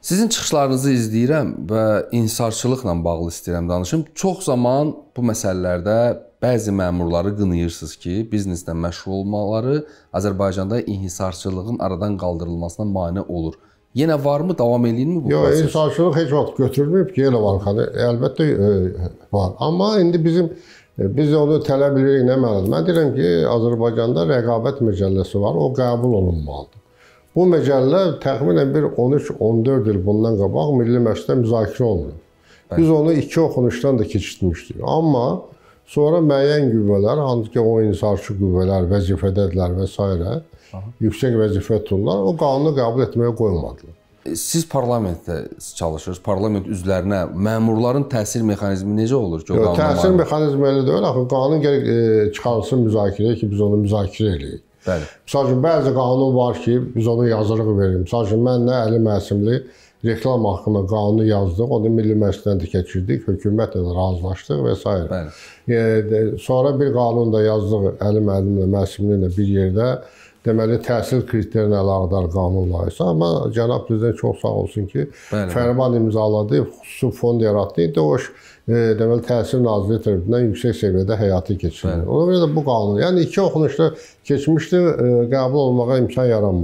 Sizin çıxışlarınızı izləyirəm və insarçılıqla bağlı istəyirəm danışım. Çox zaman bu məsələlərdə bəzi məmurları qınayırsınız ki, bizneslə məşğul olmaları Azərbaycanda inhisarçılığın aradan qaldırılmasına mane olur. Yenə varmı, davam eləyirmi bu? Yox, inhisarçılıq heç vaxt götürülməyib ki, yenə var. Əlbəttə e, var. Amma indi bizim e, Biz onu tələb edirik nə mənada? Mən deyirəm ki, Azərbaycanda rəqabət məcəlləsi var, o qəbul olunmalıdır. Bu məqalə təxminən bir 13-14 il bundan qabaq Milli Məclisdə müzakirə olunub. Biz onu iki oxunuşdan da keçirtmişdik. Amma sonra müəyyən qüvvələr, hansı ki, o insarçı qüvvələr vəzifədədirlər və s. yüksək vəzifə tuturlar, o qanunu qəbul etməyə qoymadılar. E, siz parlamentdə çalışırsınız. Parlament üzvlərinə məmurların təsir mexanizmi necə olur ki, o qanunlar? Təsir mexanizmi elə deyil, axı qanun gərək e, çıxarılsın müzakirəyə ki, biz onu müzakirə eləyək. Bəli. Məsəl üçün bəzi qanun var ki, biz onu yazırıq veririk. Məsəl üçün mənlə Əli Məsimli reklam haqqında qanunu yazdıq, onu Milli Məclisdən də keçirdik, hökumətlə də razılaşdıq və s. Bəli. E, sonra bir qanun da yazdıq Əli Məsimli ilə bir yerdə deməli təhsil kriterinə əlaqədar qanun layihəsi, amma cənab prezident çox sağ olsun ki, bəli, fərman bəli. imzaladı, xüsusi fond yaratdı. İndi o iş e, deməli Təhsil Nazirliyi tərəfindən yüksək səviyyədə həyata keçirilir. Ona görə də bu qanun, yəni iki oxunuşda keçmişdi, e, qəbul olmağa imkan yaranmadı.